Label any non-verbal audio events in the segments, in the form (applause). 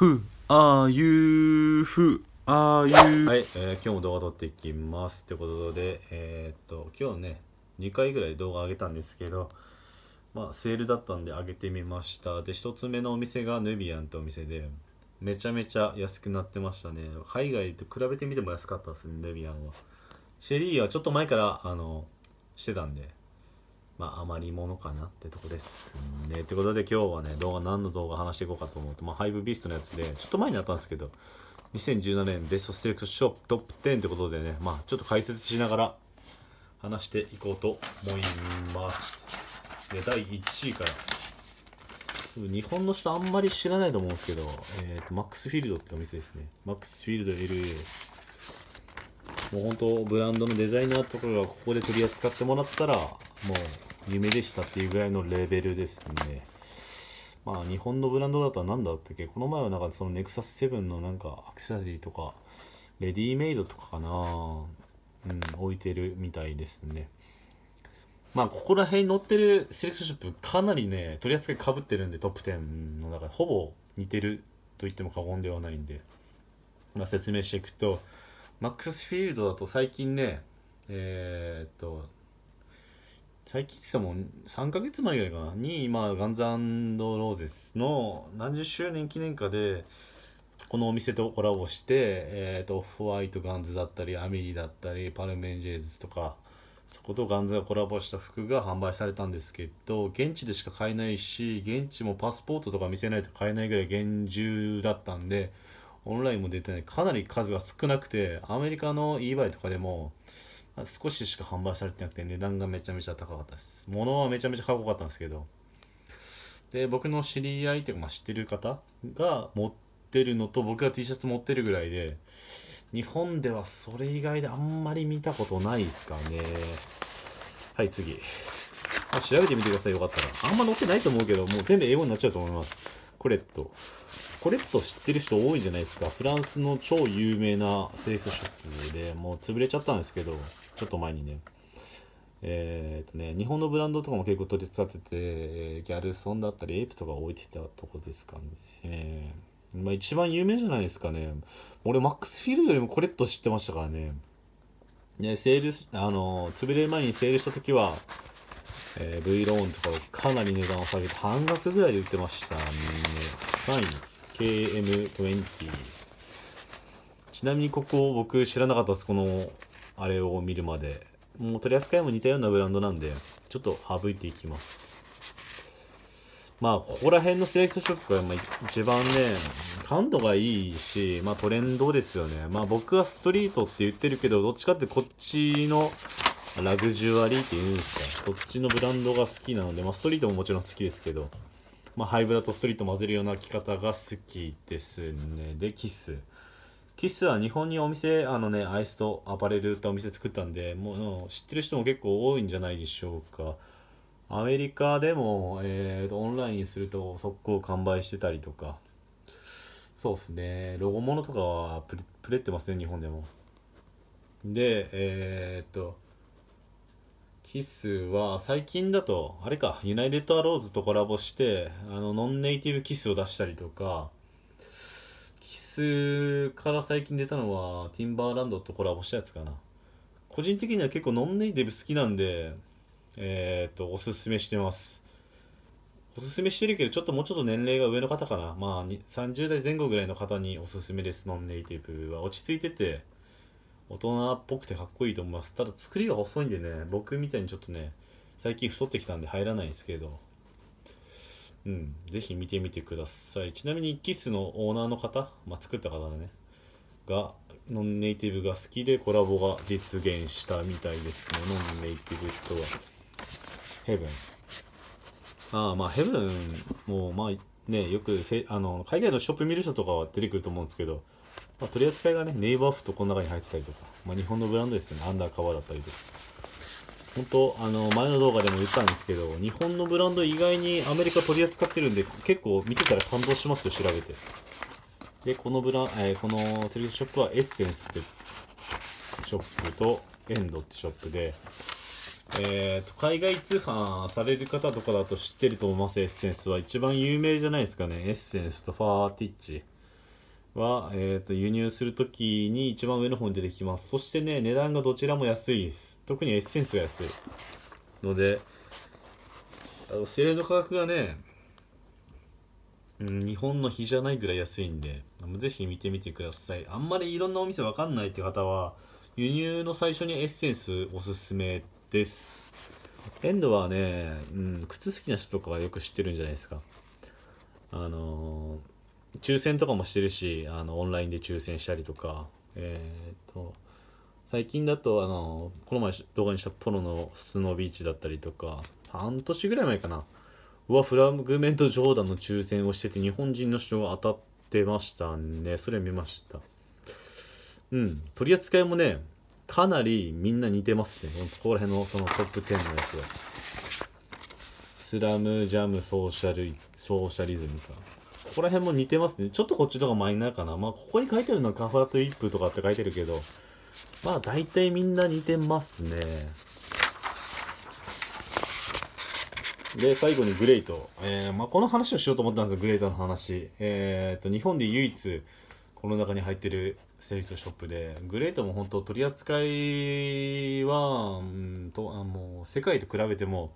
ふあゆふあゆはい、えー、今日も動画撮っていきますってことでえー、っと今日ね2回ぐらい動画上げたんですけどまあセールだったんで上げてみましたで1つ目のお店がヌビアンってお店でめちゃめちゃ安くなってましたね海外と比べてみても安かったですねヌビアンはシェリーはちょっと前からあのしてたんでまあ、余り物かなってとこですね。ってことで今日はね、動画、何の動画話していこうかと思うと、まあ、ハイブビーストのやつで、ちょっと前にあったんですけど、2017年ベストセレクトショップトップ10ってことでね、まあ、ちょっと解説しながら話していこうと思います。で、第1位から。日本の人あんまり知らないと思うんですけど、えっ、ー、と、マックスフィールドってお店ですね。マックスフィールド LA。もう本当、ブランドのデザイナーとかがここで取り扱ってもらったら、もう夢でしたっていうぐらいのレベルですね。まあ、日本のブランドだと何だったっけこの前はなんかそのネクサス7のなんかアクセサリーとか、レディメイドとかかなうん、置いてるみたいですね。まあ、ここら辺に載ってるセレクションショップ、かなりね、取り扱いかぶってるんで、トップ10の中で、ほぼ似てると言っても過言ではないんで、まあ、説明していくと、マックスフィールドだと最近ね、えー、っと、最近っても3ヶ月前ぐらいかなに今ガンズローゼスの何十周年記念かでこのお店とコラボして、えーと、ホワイトガンズだったりアミリだったりパルメンジェーズとかそことガンズがコラボした服が販売されたんですけど現地でしか買えないし現地もパスポートとか見せないと買えないぐらい厳重だったんでオンラインも出てないかなり数が少なくてアメリカの eBay とかでも少ししか販売されてなくて値段がめちゃめちゃ高かったです物はめちゃめちゃかっこよかったんですけどで僕の知り合いというか、まあ、知ってる方が持ってるのと僕が T シャツ持ってるぐらいで日本ではそれ以外であんまり見たことないですかねはい次、まあ、調べてみてくださいよかったらあんま載ってないと思うけどもう全部英語になっちゃうと思いますコレットこれッと知ってる人多いじゃないですか。フランスの超有名なセレクトショップで、もう潰れちゃったんですけど、ちょっと前にね。えー、っとね、日本のブランドとかも結構取り使ってて、ギャルソンだったり、エイプとか置いてたとこですかね。えー、まあ一番有名じゃないですかね。俺、マックスフィールドよりもコレット知ってましたからね。ね、セール、あの、潰れる前にセールした時は、えー、V ローンとかをかなり値段を下げて、半額ぐらいで売ってましたね。3位。KM20 ちなみにここ僕知らなかったですこのあれを見るまでもう取り扱いも似たようなブランドなんでちょっと省いていきますまあここら辺のセレクトショップが一番ね感度がいいしまあトレンドですよねまあ僕はストリートって言ってるけどどっちかってこっちのラグジュアリーっていうんですかそっちのブランドが好きなのでまあストリートももちろん好きですけどまあ、ハイブラとストリート混ぜるような着方が好きですね。で、キス。キスは日本にお店、あのね、アイスとアパレルっお店作ったんで、もう知ってる人も結構多いんじゃないでしょうか。アメリカでも、えーと、オンラインにすると速攻完売してたりとか、そうですね、ロゴものとかはプレってますね、日本でも。で、えー、っと、キスは最近だと、あれか、ユナイテッドアローズとコラボして、あの、ノンネイティブキスを出したりとか、キスから最近出たのは、ティンバーランドとコラボしたやつかな。個人的には結構ノンネイティブ好きなんで、えー、っと、おすすめしてます。おすすめしてるけど、ちょっともうちょっと年齢が上の方かな。まあ、30代前後ぐらいの方におすすめです、ノンネイティブは。落ち着いてて、大人っぽくてかっこいいと思います。ただ作りが細いんでね、僕みたいにちょっとね、最近太ってきたんで入らないんですけど、うん、ぜひ見てみてください。ちなみに、キスのオーナーの方、まあ、作った方がね、が、ノンネイティブが好きでコラボが実現したみたいですね。ノンネイティブ人は。ヘブン。ああ、まあ、ヘブンも、まあ、ね、よくせあの、海外のショップ見る人とかは出てくると思うんですけど、まあ、取り扱いがね、ネイバーフとこの中に入ってたりとか、まあ、日本のブランドですよね、アンダーカバーだったりとか。本当あの、前の動画でも言ったんですけど、日本のブランド意外にアメリカ取り扱ってるんで、結構見てたら感動しますよ、調べて。で、このブラ、ン、えー、このテレビショップはエッセンスってショップとエンドってショップで、えーと、と海外通販される方とかだと知ってると思います、エッセンスは。一番有名じゃないですかね、エッセンスとファーティッチ。は、えーと、輸入するときに一番上の方に出てきます。そしてね、値段がどちらも安いです。特にエッセンスが安い。ので、あのセレンド価格がね、うん、日本の比じゃないぐらい安いんで、ぜひ見てみてください。あんまりいろんなお店わかんないって方は、輸入の最初にエッセンスおすすめです。エンドはね、うん、靴好きな人とかはよく知ってるんじゃないですか。あのー抽選とかもしてるしあのオンラインで抽選したりとかえっ、ー、と最近だとあのこの前動画にしたポロのスノービーチだったりとか半年ぐらい前かなはフラグメントジョーダンの抽選をしてて日本人の主張が当たってましたねそれ見ましたうん取り扱いもねかなりみんな似てますねここら辺のそのトップ10のやつはスラムジャムソーシャルソーシャリズムかここら辺も似てますね。ちょっとこっちとかマイナーかな。まあ、ここに書いてるのはカフラとイップとかって書いてるけど、まあ、大体みんな似てますね。で、最後にグレイト。えー、まあ、この話をしようと思ったんですよ、グレイトの話。えー、と、日本で唯一、この中に入ってるセリフトショップで、グレートも本当取り扱いは、うんと、あの、世界と比べても、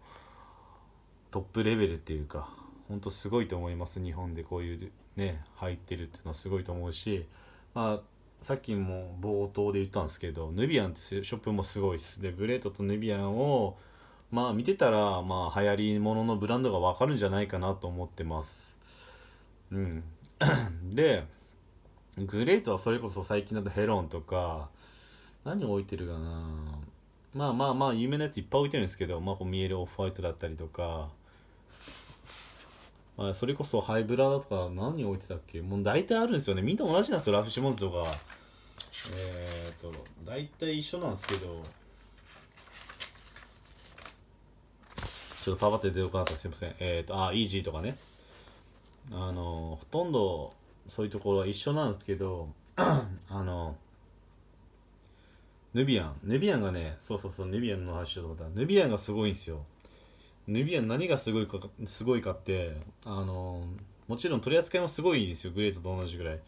トップレベルっていうか、本当すごいと思います日本でこういうね入ってるっていうのはすごいと思うし、まあ、さっきも冒頭で言ったんですけどヌビアンってショップもすごいっすでブレートとヌビアンをまあ見てたらまあ流行りもののブランドが分かるんじゃないかなと思ってますうん (coughs) でグレートはそれこそ最近だとヘロンとか何置いてるかなまあまあまあ有名なやついっぱい置いてるんですけど、まあ、こう見えるオフホワイトだったりとかまあ、それこそハイブラだとか何置いてたっけもう大体あるんですよねみんな同じなんですよラフシモンズとかえー、っと大体一緒なんですけどちょっとパパって出ようかなとすいませんえー、っとあイージーとかねあのほとんどそういうところは一緒なんですけど (clears throat) あのヌビアンヌビアンがねそうそうそうヌビアンの話祥よと思ったらヌビアンがすごいんですよヌビアン何がすごいかすごいかってあのもちろん取り扱いもすごいですよグレートと同じぐらい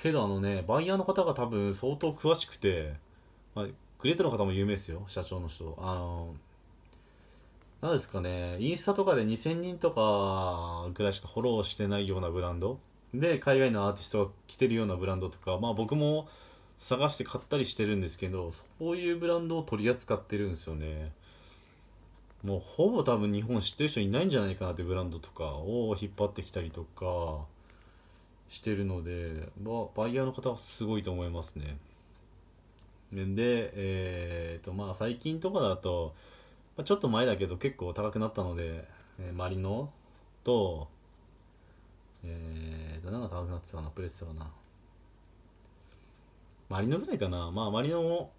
けどあのねバイヤーの方が多分相当詳しくて、まあ、グレートの方も有名ですよ社長の人あの何ですかねインスタとかで2000人とかぐらいしかフォローしてないようなブランドで海外のアーティストが来てるようなブランドとかまあ僕も探して買ったりしてるんですけどそういうブランドを取り扱ってるんですよねもうほぼ多分日本知ってる人いないんじゃないかなってブランドとかを引っ張ってきたりとかしてるので、バイヤーの方はすごいと思いますね。で、えーとまあ、最近とかだと、まちょっと前だけど結構高くなったので、えマリノと、えーと、何が高くなってたかな、プレスかな。マリノぐらいかな。まあ、マリノも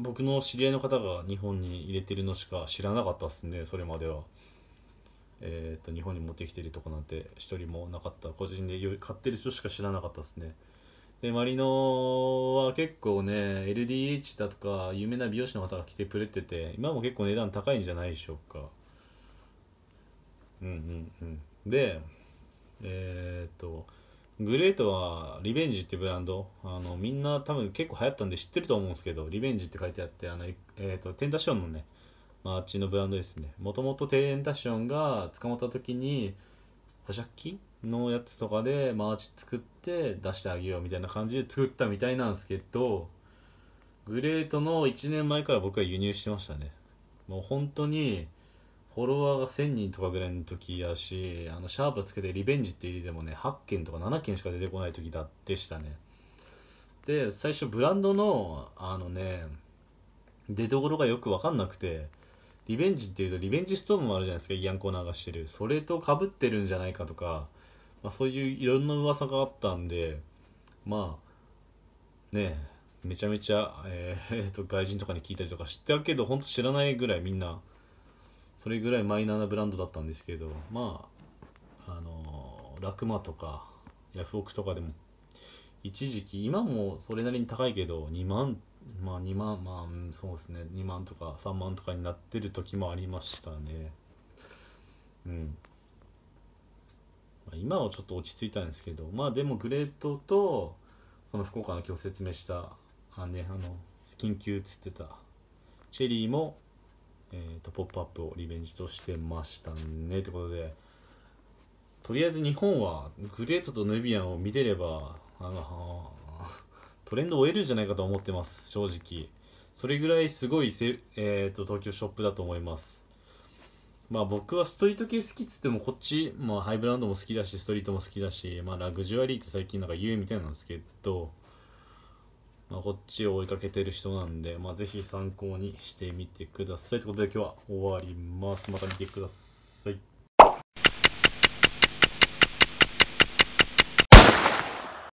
僕の知り合いの方が日本に入れてるのしか知らなかったっすねそれまではえっ、ー、と日本に持ってきてるとこなんて一人もなかった個人で買ってる人しか知らなかったっすねでマリノは結構ね LDH だとか有名な美容師の方が来てくれてて今も結構値段高いんじゃないでしょうかうんうんうんでえっ、ー、とグレートはリベンジってブランドあのみんな多分結構流行ったんで知ってると思うんですけどリベンジって書いてあってあの、えーと、テンタションのね、マーチのブランドですねもともとテンタションが捕まった時に保釈金のやつとかでマーチ作って出してあげようみたいな感じで作ったみたいなんですけどグレートの1年前から僕は輸入してましたねもう本当にフォロワーが1000人とかぐらいの時やしあのシャープつけてリベンジって入れてもね8件とか7件しか出てこない時だでしたねで最初ブランドのあのね出どころがよく分かんなくてリベンジっていうとリベンジストームもあるじゃないですかイヤンコ流してるそれとかぶってるんじゃないかとか、まあ、そういういろんな噂があったんでまあねめちゃめちゃ、えー、っと外人とかに聞いたりとか知ったけどほんと知らないぐらいみんなそれぐらいマイナーなブランドだったんですけどまああのラクマとかヤフオクとかでも一時期今もそれなりに高いけど2万まあ2万まあそうですね2万とか3万とかになってる時もありましたねうん今はちょっと落ち着いたんですけどまあでもグレートとその福岡の今日説明したあねあの緊急つってたチェリーもえーと、ポップアップをリベンジとしてましたねということでとりあえず日本はグレートとヌビアンを見てればあの (laughs) トレンドを終えるんじゃないかと思ってます正直それぐらいすごいせ、えーと、と東京ショップだと思いますまあ僕はストリート系好きっつってもこっち、まあ、ハイブランドも好きだしストリートも好きだし、まあ、ラグジュアリーって最近なんか言うみたいなんですけどまあ、こっちを追いかけてる人なんで、まあ、ぜひ参考にしてみてください。ということで今日は終わります。また見てください。